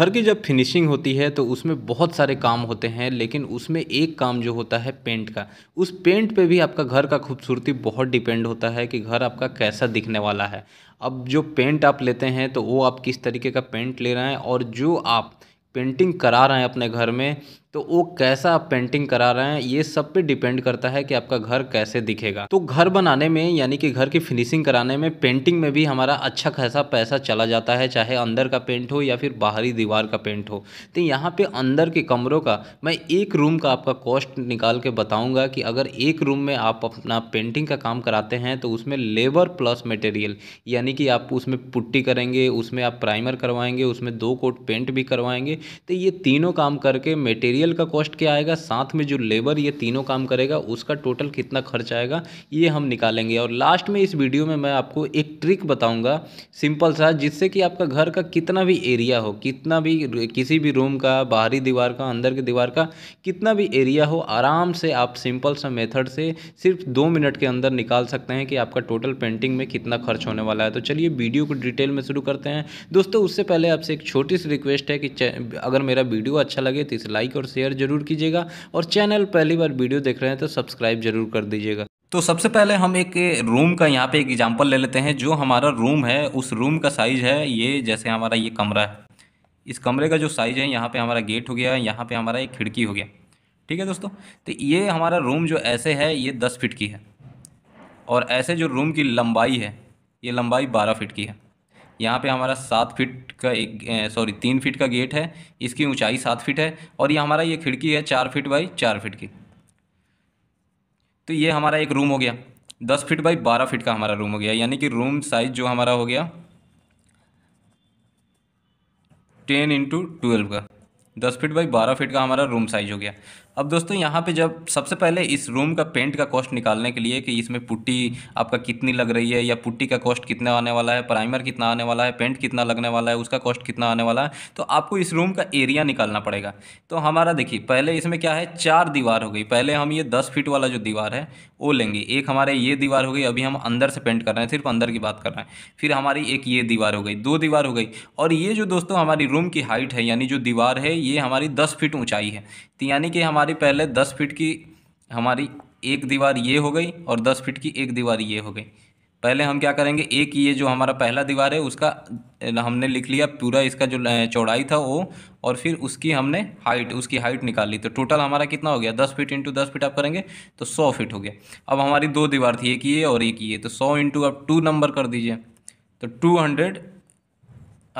घर की जब फिनिशिंग होती है तो उसमें बहुत सारे काम होते हैं लेकिन उसमें एक काम जो होता है पेंट का उस पेंट पे भी आपका घर का खूबसूरती बहुत डिपेंड होता है कि घर आपका कैसा दिखने वाला है अब जो पेंट आप लेते हैं तो वो आप किस तरीके का पेंट ले रहे हैं और जो आप पेंटिंग करा रहे हैं अपने घर में तो वो कैसा आप पेंटिंग करा रहे हैं ये सब पे डिपेंड करता है कि आपका घर कैसे दिखेगा तो घर बनाने में यानी कि घर की फिनिशिंग कराने में पेंटिंग में भी हमारा अच्छा खासा पैसा चला जाता है चाहे अंदर का पेंट हो या फिर बाहरी दीवार का पेंट हो तो यहाँ पे अंदर के कमरों का मैं एक रूम का आपका कॉस्ट निकाल के बताऊँगा कि अगर एक रूम में आप अपना पेंटिंग का काम कराते हैं तो उसमें लेबर प्लस मटेरियल यानी कि आप उसमें पुट्टी करेंगे उसमें आप प्राइमर करवाएंगे उसमें दो कोट पेंट भी करवाएंगे तो ये तीनों काम करके मटेरियल मटेरियल का कॉस्ट क्या आएगा साथ में जो लेबर ये तीनों काम करेगा उसका टोटल कितना खर्च आएगा ये हम निकालेंगे और लास्ट में इस वीडियो में मैं आपको एक ट्रिक बताऊंगा सिंपल सा जिससे कि आपका घर का कितना भी एरिया हो कितना भी किसी भी रूम का बाहरी दीवार का अंदर की दीवार का कितना भी एरिया हो आराम से आप सिंपल सा मेथड से सिर्फ दो मिनट के अंदर निकाल सकते हैं कि आपका टोटल पेंटिंग में कितना खर्च होने वाला है तो चलिए वीडियो को डिटेल में शुरू करते हैं दोस्तों उससे पहले आपसे एक छोटी सी रिक्वेस्ट है कि अगर मेरा वीडियो अच्छा लगे तो इसे लाइक और शेयर जरूर कीजिएगा और चैनल पहली बार वीडियो देख रहे हैं तो सब्सक्राइब जरूर कर दीजिएगा तो सबसे पहले हम एक रूम का यहाँ पे एक एग्जांपल ले लेते हैं जो हमारा रूम है उस रूम का साइज़ है ये जैसे हमारा ये कमरा है इस कमरे का जो साइज़ है यहाँ पे हमारा गेट हो गया यहाँ पे हमारा एक खिड़की हो गया ठीक है दोस्तों तो ये हमारा रूम जो ऐसे है ये दस फिट की है और ऐसे जो रूम की लंबाई है ये लंबाई बारह फिट की है यहाँ पे हमारा सात फीट का एक सॉरी तीन फीट का गेट है इसकी ऊंचाई सात फीट है और ये हमारा ये खिड़की है चार फीट बाई चार फीट की तो ये हमारा एक रूम हो गया दस फीट बाई बारह फीट का हमारा रूम हो गया यानी कि रूम साइज जो हमारा हो गया टेन इंटू ट्वेल्व का दस फीट बाई बारह फीट का हमारा रूम साइज हो गया अब दोस्तों यहाँ पे जब सबसे पहले इस रूम का पेंट का कॉस्ट निकालने के लिए कि इसमें पुट्टी आपका कितनी लग रही है या पुट्टी का कॉस्ट कितना आने वाला है प्राइमर कितना आने वाला है पेंट कितना लगने वाला है उसका कॉस्ट कितना आने वाला है तो आपको इस रूम का एरिया निकालना पड़ेगा तो हमारा देखिए पहले इसमें क्या है चार दीवार हो गई पहले हम ये दस फिट वाला जो दीवार है वो लेंगे एक हमारे ये दीवार हो गई अभी हम अंदर से पेंट कर रहे हैं सिर्फ अंदर की बात कर रहे हैं फिर हमारी एक ये दीवार हो गई दो दीवार हो गई और ये जो दोस्तों हमारी रूम की हाइट है यानी जो दीवार है ये ये हमारी दस फीट ऊंचाई है तो यानी कि हमारी पहले दस फीट की हमारी एक दीवार ये हो गई और दस फीट की एक दीवार ये हो गई पहले हम क्या करेंगे एक ये जो हमारा पहला दीवार है उसका हमने लिख लिया पूरा इसका जो चौड़ाई था वो और फिर उसकी हमने हाइट उसकी हाइट निकाल ली तो टोटल हमारा कितना हो गया दस फीट इंटू दस फीट आप करेंगे तो सौ फीट हो गया अब हमारी दो दीवार थी एक ये और एक ये तो सौ इंटू आप टू नंबर कर दीजिए तो टू हंड्रेड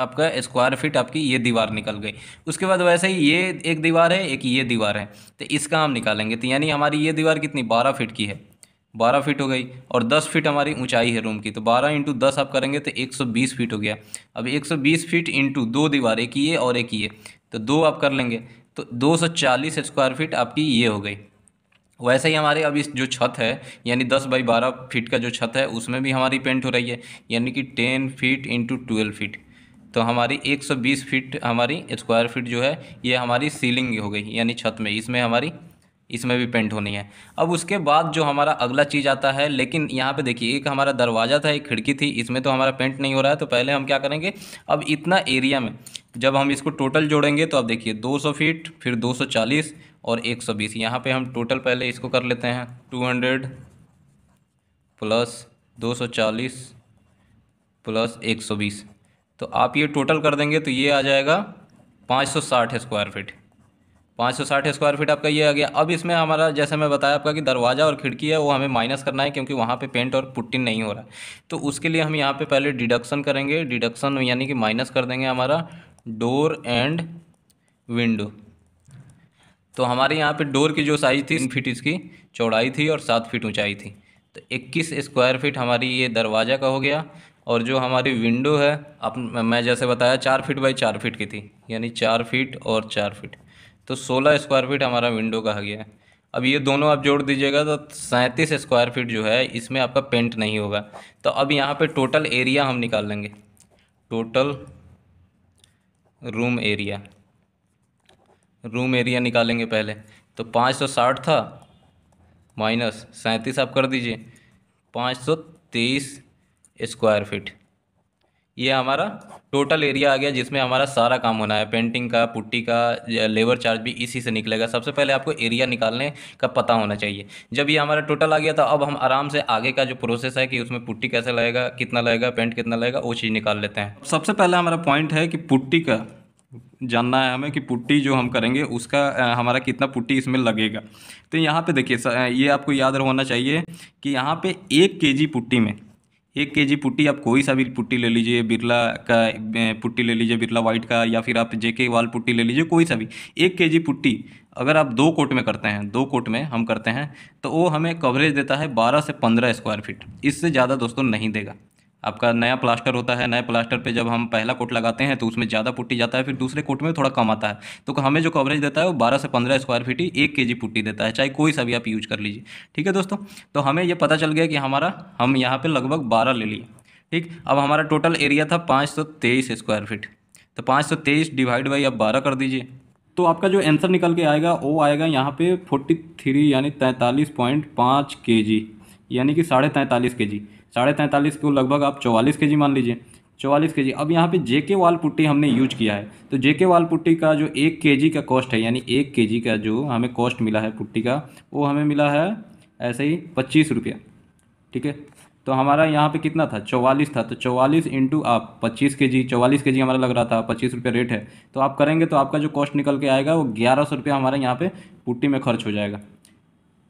आपका स्क्वायर फीट आपकी ये दीवार निकल गई उसके बाद वैसे ही ये एक दीवार है एक ये दीवार है तो इसका हम निकालेंगे तो यानी हमारी ये दीवार कितनी बारह फीट की है बारह फीट हो गई और दस फीट हमारी ऊंचाई है रूम की तो बारह इंटू दस आप करेंगे तो एक सौ बीस फीट हो गया अब एक सौ बीस फीट इंटू दो दीवार एक ये और एक ये तो दो आप कर लेंगे तो दो सौ चालीस स्क्वायर फीट आपकी ये हो गई वैसे ही हमारे अब इस जो छत है यानी दस बाई बारह फीट का जो छत है उसमें भी हमारी पेंट हो रही है यानी कि ten feet into twelve feet तो हमारी 120 फीट हमारी स्क्वायर फीट जो है ये हमारी सीलिंग हो गई यानी छत में इसमें हमारी इसमें भी पेंट होनी है अब उसके बाद जो हमारा अगला चीज़ आता है लेकिन यहाँ पे देखिए एक हमारा दरवाज़ा था एक खिड़की थी इसमें तो हमारा पेंट नहीं हो रहा है तो पहले हम क्या करेंगे अब इतना एरिया में जब हम इसको टोटल जोड़ेंगे तो अब देखिए 200 फीट फिर 240 और 120 सौ बीस यहाँ पर हम टोटल पहले इसको कर लेते हैं टू प्लस दो प्लस एक तो आप ये टोटल कर देंगे तो ये आ जाएगा 560 स्क्वायर फीट 560 स्क्वायर फीट आपका ये आ गया अब इसमें हमारा जैसे मैं बताया आपका कि दरवाज़ा और खिड़की है वो हमें माइनस करना है क्योंकि वहाँ पे पेंट और पुट्टी नहीं हो रहा तो उसके लिए हम यहाँ पे पहले डिडक्शन करेंगे डिडक्शन यानी कि माइनस कर देंगे हमारा डोर एंड विंडो तो हमारे यहाँ पर डोर की जो साइज़ थी तीन इसकी चौड़ाई थी और सात फिट ऊँचाई थी तो इक्कीस स्क्वायर फिट हमारी ये दरवाज़ा का हो गया और जो हमारी विंडो है आप मैं जैसे बताया चार फीट बाई चार फीट की थी यानी चार फीट और चार फीट तो सोलह स्क्वायर फीट हमारा विंडो कहा गया है अब ये दोनों आप जोड़ दीजिएगा तो सैंतीस स्क्वायर फीट जो है इसमें आपका पेंट नहीं होगा तो अब यहाँ पे टोटल एरिया हम निकाल लेंगे total room area room area निकालेंगे पहले तो पाँच सौ साठ था माइनस सैंतीस आप कर दीजिए पाँच सौ तेईस स्क्वायर फिट ये हमारा टोटल एरिया आ गया जिसमें हमारा सारा काम होना है पेंटिंग का पुट्टी का लेबर चार्ज भी इसी से निकलेगा सबसे पहले आपको एरिया निकालने का पता होना चाहिए जब ये हमारा टोटल आ गया तो अब हम आराम से आगे का जो प्रोसेस है कि उसमें पुट्टी कैसे लगेगा कितना लगेगा पेंट कितना लगेगा वो चीज़ निकाल लेते हैं सबसे पहले हमारा पॉइंट है कि पुट्टी का जानना है हमें कि पुट्टी जो हम करेंगे उसका हमारा कितना पुट्टी इसमें लगेगा तो यहाँ पर देखिए ये आपको याद होना चाहिए कि यहाँ पर एक के पुट्टी में एक के जी पुट्टी आप कोई सा भी पुट्टी ले लीजिए बिरला का पुट्टी ले लीजिए बिरला वाइट का या फिर आप जेके वाल पुट्टी ले लीजिए कोई सा भी एक के जी पुट्टी अगर आप दो कोट में करते हैं दो कोट में हम करते हैं तो वो हमें कवरेज देता है बारह से पंद्रह स्क्वायर फीट इससे ज़्यादा दोस्तों नहीं देगा आपका नया प्लास्टर होता है नए प्लास्टर पे जब हम पहला कोट लगाते हैं तो उसमें ज़्यादा पुट्टी जाता है फिर दूसरे कोट में थोड़ा कम आता है तो हमें जो कवरेज देता है वो बारह से पंद्रह स्क्वायर फीट ही एक के पुट्टी देता है चाहे कोई सा भी आप यूज कर लीजिए ठीक है दोस्तों तो हमें ये पता चल गया कि हमारा हम यहाँ पर लगभग बारह ले लिए ठीक अब हमारा टोटल एरिया था पाँच सौ तेईस स्क्वायर फीट तो पाँच सौ तेईस डिवाइड बाई आप बारह कर दीजिए तो आपका जो आंसर निकल के आएगा वो आएगा यहाँ पे फोर्टी थ्री यानी तैंतालीस पॉइंट पाँच के जी यानी कि साढ़े तैंतालीस के जी साढ़े तैंतालीस को लगभग आप चौवालीस के मान लीजिए चौवालीस के अब यहाँ पे जे के वाल पुट्टी हमने यूज किया है तो जे के वाल पुट्टी का जो एक के का कॉस्ट है यानी एक के का जो हमें कॉस्ट मिला है पुट्टी का वो हमें मिला है ऐसे ही पच्चीस रुपया ठीक है तो हमारा यहाँ पे कितना था चौवालीस था तो चौवालीस इंटू आप पच्चीस के जी चौवालीस के जी हमारा लग रहा था पच्चीस रुपये रेट है तो आप करेंगे तो आपका जो कॉस्ट निकल के आएगा वो ग्यारह सौ रुपया हमारा यहाँ पे पुट्टी में खर्च हो जाएगा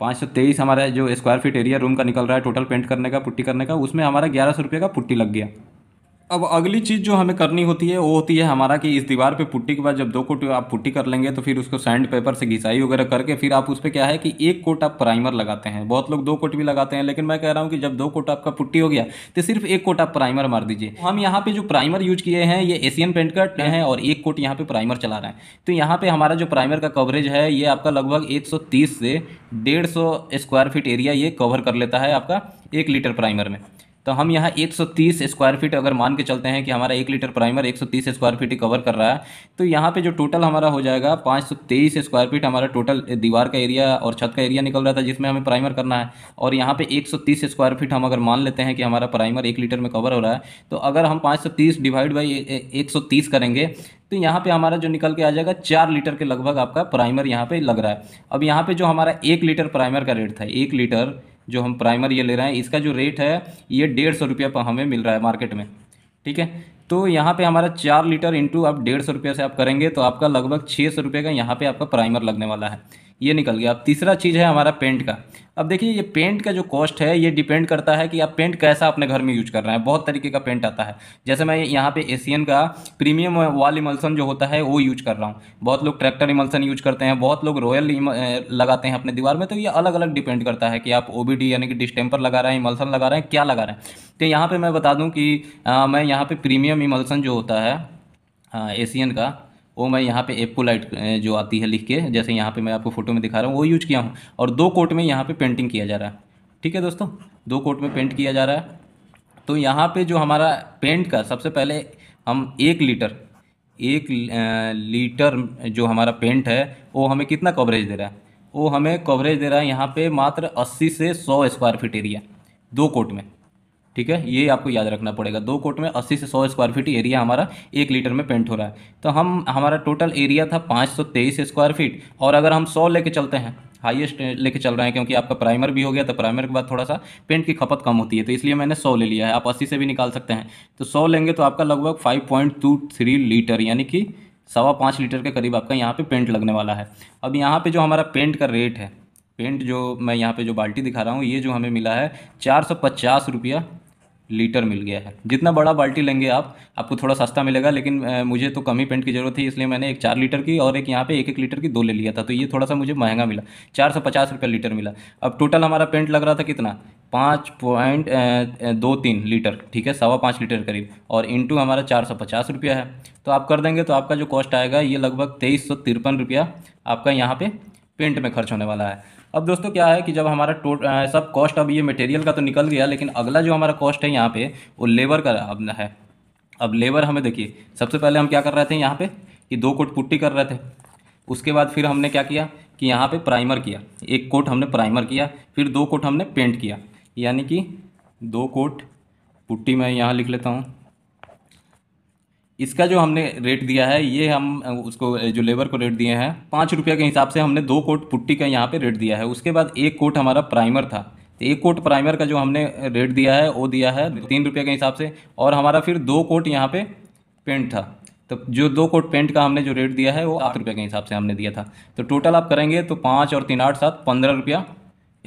पाँच सौ तेईस हमारा जो स्क्वायर फीट एरिया रूम का निकल रहा है टोटल पेंट करने का पुट्टी करने का उसमें हमारा ग्यारह सौ रुपये का पुट्टी लग गया अब अगली चीज़ जो हमें करनी होती है वो होती है हमारा कि इस दीवार पे पुट्टी के बाद जब दो कोट आप पुट्टी कर लेंगे तो फिर उसको सैंड पेपर से घिसाई वगैरह करके फिर आप उस पर क्या है कि एक कोट आप प्राइमर लगाते हैं बहुत लोग दो कोट भी लगाते हैं लेकिन मैं कह रहा हूँ कि जब दो कोट आपका पुट्टी हो गया तो सिर्फ एक कोट आप प्राइमर मार दीजिए तो हम यहाँ पर जो प्राइमर यूज किए हैं ये एशियन पेंट का है और एक कोट यहाँ पर प्राइमर चला रहे हैं तो यहाँ पर हमारा जो प्राइमर का कवरेज है ये आपका लगभग एक से डेढ़ स्क्वायर फीट एरिया ये कवर कर लेता है आपका एक लीटर प्राइमर में तो हम यहाँ 130 स्क्वायर फीट अगर मान के चलते हैं कि हमारा एक litre primer 130 square feet cover कर रहा है तो यहाँ पे जो टोटल हमारा हो जाएगा 523 स्क्वायर फीट हमारा टोटल दीवार का एरिया और छत का एरिया निकल रहा था जिसमें हमें प्राइमर करना है और यहाँ पे 130 स्क्वायर फीट हम अगर मान लेते हैं कि हमारा प्राइमर एक लीटर में कवर हो रहा है तो अगर हम पाँच डिवाइड बाई एक करेंगे तो यहाँ पे हमारा जो निकल के आ जाएगा चार लीटर के लगभग आपका प्राइमर यहाँ पे लग रहा है अब यहाँ पे जो हमारा एक लीटर प्राइमर का रेट था एक लीटर जो हम प्राइमर ये ले रहे हैं इसका जो रेट है ये डेढ़ सौ रुपया पर हमें मिल रहा है मार्केट में ठीक है तो यहाँ पे हमारा चार लीटर इंटू आप डेढ़ सौ रुपये से आप करेंगे तो आपका लगभग छः सौ रुपये का यहाँ पे आपका प्राइमर लगने वाला है ये निकल गया अब तीसरा चीज़ है हमारा पेंट का अब देखिए ये पेंट का जो कॉस्ट है ये डिपेंड करता है कि आप पेंट कैसा अपने घर में यूज कर रहे हैं बहुत तरीके का पेंट आता है जैसे मैं यहाँ पे एशियन का प्रीमियम वाल इमल्सन जो होता है वो यूज कर रहा हूँ बहुत लोग ट्रैक्टर इमल्सन यूज करते हैं बहुत लोग रॉयल लगाते हैं अपने दीवार में तो ये अलग अलग डिपेंड करता है कि आप ओ यानी कि डिस्टेम्पर लगा रहे हैं इमल्सन लगा रहे हैं क्या लगा रहे हैं तो यहाँ पर मैं बता दूँ कि मैं यहाँ पर प्रीमियम इमल्सन जो होता है एशियन का वो मैं यहाँ पे एपोलाइट जो आती है लिख के जैसे यहाँ पे मैं आपको फोटो में दिखा रहा हूँ वो यूज किया हूँ और दो कोट में यहाँ पे पेंटिंग किया जा रहा है ठीक है दोस्तों दो कोट में पेंट किया जा रहा है तो यहाँ पे जो हमारा पेंट का सबसे पहले हम एक लीटर एक लीटर जो हमारा पेंट है वो हमें कितना कवरेज दे रहा है वो हमें कवरेज दे रहा है यहाँ पर मात्र अस्सी से सौ स्क्वायर फीट एरिया दो कोट में ठीक है ये आपको याद रखना पड़ेगा दो कोट में 80 से 100 स्क्वायर फीट एरिया हमारा एक लीटर में पेंट हो रहा है तो हम हमारा टोटल एरिया था 523 स्क्वायर फीट और अगर हम 100 लेके चलते हैं हाईएस्ट लेके चल रहे हैं क्योंकि आपका प्राइमर भी हो गया तो प्राइमर के बाद थोड़ा सा पेंट की खपत कम होती है तो इसलिए मैंने सौ ले लिया है आप अस्सी से भी निकाल सकते हैं तो सौ लेंगे तो आपका लगभग थ्री लीटर यानी कि सवा पाँच लीटर के करीब आपका यहाँ पे पेंट लगने वाला है अब यहाँ पे जो हमारा पेंट का रेट है पेंट जो मैं यहाँ पे जो बाल्टी दिखा रहा हूँ ये जो हमें मिला है चार सौ पचास रुपया लीटर मिल गया है जितना बड़ा बाल्टी लेंगे आप आपको थोड़ा सस्ता मिलेगा लेकिन मुझे तो कम ही पेंट की ज़रूरत थी इसलिए मैंने एक चार लीटर की और एक यहाँ पे एक एक लीटर की दो ले लिया था तो ये थोड़ा सा मुझे महंगा मिला चार सौ पचास रुपये लीटर मिला अब टोटल हमारा पेंट लग रहा था कितना पाँच पॉइंट दो तीन लीटर ठीक है सवा पाँच लीटर करीब और इंटू हमारा चार सौ पचास रुपया है तो आप कर देंगे तो आपका जो कॉस्ट आएगा ये लगभग तेईस सौ तिरपन रुपया आपका यहाँ पे पेंट में खर्च होने वाला है अब दोस्तों क्या है कि जब हमारा टोट सब कॉस्ट अब ये मटेरियल का तो निकल गया लेकिन अगला जो हमारा कॉस्ट है यहाँ पे वो लेबर का अब है अब लेबर हमें देखिए सबसे पहले हम क्या कर रहे थे यहाँ पे कि दो कोट पुट्टी कर रहे थे उसके बाद फिर हमने क्या किया कि यहाँ पे प्राइमर किया एक कोट हमने प्राइमर किया फिर दो कोट हमने पेंट किया यानी कि दो कोट पुट्टी मैं यहाँ लिख लेता हूँ इसका जो हमने रेट दिया है ये हम उसको जो लेबर को रेट दिए हैं पाँच रुपये के हिसाब से हमने दो कोट पुट्टी का यहाँ पे रेट दिया है उसके बाद एक कोट हमारा प्राइमर था तो एक कोट प्राइमर का जो हमने रेट दिया है वो दिया है तीन रुपये के हिसाब से और हमारा फिर दो कोट यहाँ पे पेंट था तो जो दो कोट पेंट का हमने जो रेट दिया है वो आठ रुपये के हिसाब से हमने दिया था तो टोटल आप करेंगे तो पाँच और तीन आठ सात पंद्रह रुपया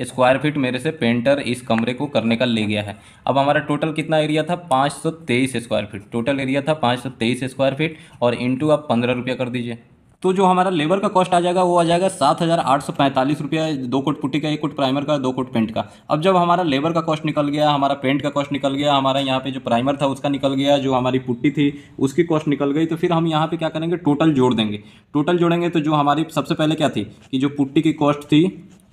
स्क्वायर फीट मेरे से पेंटर इस कमरे को करने का ले गया है अब हमारा टोटल कितना एरिया था पाँच सौ तेईस स्क्वायर फीट टोटल एरिया था पाँच सौ तेईस स्क्वायर फीट और इंटू आप पंद्रह रुपया कर दीजिए तो जो हमारा लेबर का कॉस्ट आ जाएगा वो आ जाएगा सात हज़ार आठ सौ पैंतालीस रुपया दो कोट पुट्टी का एक कोट प्राइमर का दो कोट पेंट का अब जब हमारा लेबर का कॉस्ट निकल गया हमारा पेंट का कॉस्ट निकल गया हमारा यहाँ पे जो प्राइमर था उसका निकल गया जो हमारी पुट्टी थी उसकी कॉस्ट निकल गई तो फिर हम यहाँ पर क्या करेंगे टोटल जोड़ देंगे टोटल जोड़ेंगे तो जो हमारी सबसे पहले क्या थी कि जो पुट्टी की कॉस्ट थी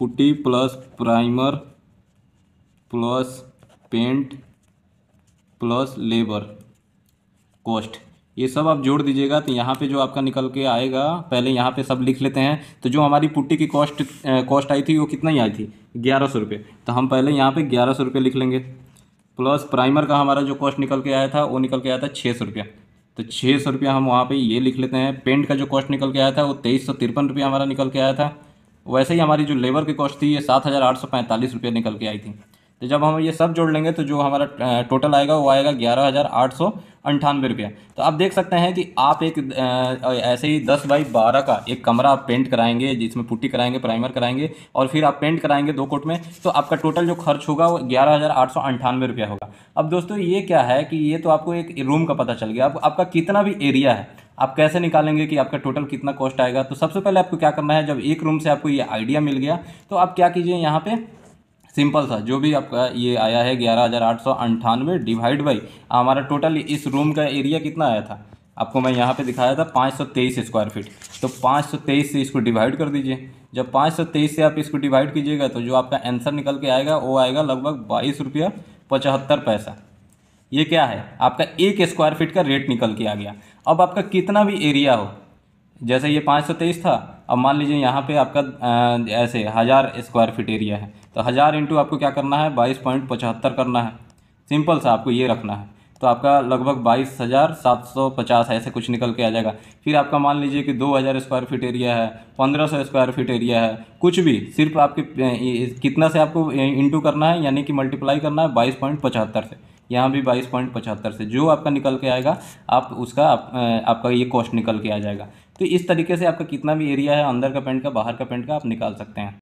putty plus primer plus paint plus labour cost ये सब आप जोड़ दीजिएगा तो यहाँ पे जो आपका निकल के आएगा पहले यहाँ पे सब लिख लेते हैं तो जो हमारी पुट्टी की कॉस्ट कॉस्ट आई थी वो कितना ही आई थी ग्यारह सौ रुपये तो हम पहले यहाँ पे ग्यारह सौ रुपये लिख लेंगे प्लस प्राइमर का हमारा जो कॉस्ट निकल के आया था वो निकल के आया था छः सौ रुपया तो छः सौ रुपया हम वहाँ पर ये लिख लेते हैं पेंट का जो कॉस्ट निकल के आया था वो तेईस सौ तिरपन रुपया हमारा निकल के आया था वैसे ही हमारी जो लेबर की कॉस्ट थी ये सात हज़ार आठ सौ पैंतालीस रुपये निकल के आई थी तो जब हम ये सब जोड़ लेंगे तो जो हमारा टोटल आएगा वो आएगा ग्यारह हज़ार आठ सौ अंठानवे रुपये तो आप देख सकते हैं कि आप एक ऐसे ही दस बाई बारह का एक कमरा आप पेंट कराएंगे जिसमें पुट्टी कराएंगे प्राइमर कराएंगे और फिर आप पेंट कराएंगे दो कोट में तो आपका टोटल जो खर्च होगा वो ग्यारह हज़ार आठ सौ अंठानवे रुपया होगा अब दोस्तों ये क्या है कि ये तो आपको एक रूम का पता चल गया आप, आपका कितना भी एरिया है आप कैसे निकालेंगे कि आपका टोटल कितना कॉस्ट आएगा तो सबसे पहले आपको क्या करना है जब एक रूम से आपको ये आइडिया मिल गया तो आप क्या कीजिए यहाँ पर सिंपल सा जो भी आपका ये आया है ग्यारह हज़ार आठ सौ अंठानवे डिवाइड बाई हमारा टोटल इस रूम का एरिया कितना आया था आपको मैं यहाँ पे दिखाया था 523 स्क्वायर फीट तो 523 से इसको डिवाइड कर दीजिए जब 523 से आप इसको डिवाइड कीजिएगा तो जो आपका आंसर निकल के आएगा वो आएगा लगभग बाईस रुपया पचहत्तर पैसा ये क्या है आपका एक स्क्वायर फीट का रेट निकल के आ गया अब आपका कितना भी एरिया हो जैसे ये पाँच सौ तेईस था अब मान लीजिए यहाँ पे आपका ऐसे हज़ार स्क्वायर फीट एरिया है तो हज़ार इंटू आपको क्या करना है बाईस पॉइंट पचहत्तर करना है सिंपल सा आपको ये रखना है तो आपका लगभग बाईस हज़ार सात सौ पचास ऐसे कुछ निकल के आ जाएगा फिर आपका मान लीजिए कि दो हज़ार स्क्वायर फीट एरिया है पंद्रह सौ स्क्वायर फीट एरिया है कुछ भी सिर्फ आपके कितना से आपको इंटू करना है यानी कि मल्टीप्लाई करना है बाईस पॉइंट पचहत्तर से यहाँ भी बाईस पॉइंट पचहत्तर से जो आपका निकल के आएगा आप उसका आप, आपका ये कॉस्ट निकल के आ जाएगा तो इस तरीके से आपका कितना भी एरिया है अंदर का पेंट का बाहर का पेंट का आप निकाल सकते हैं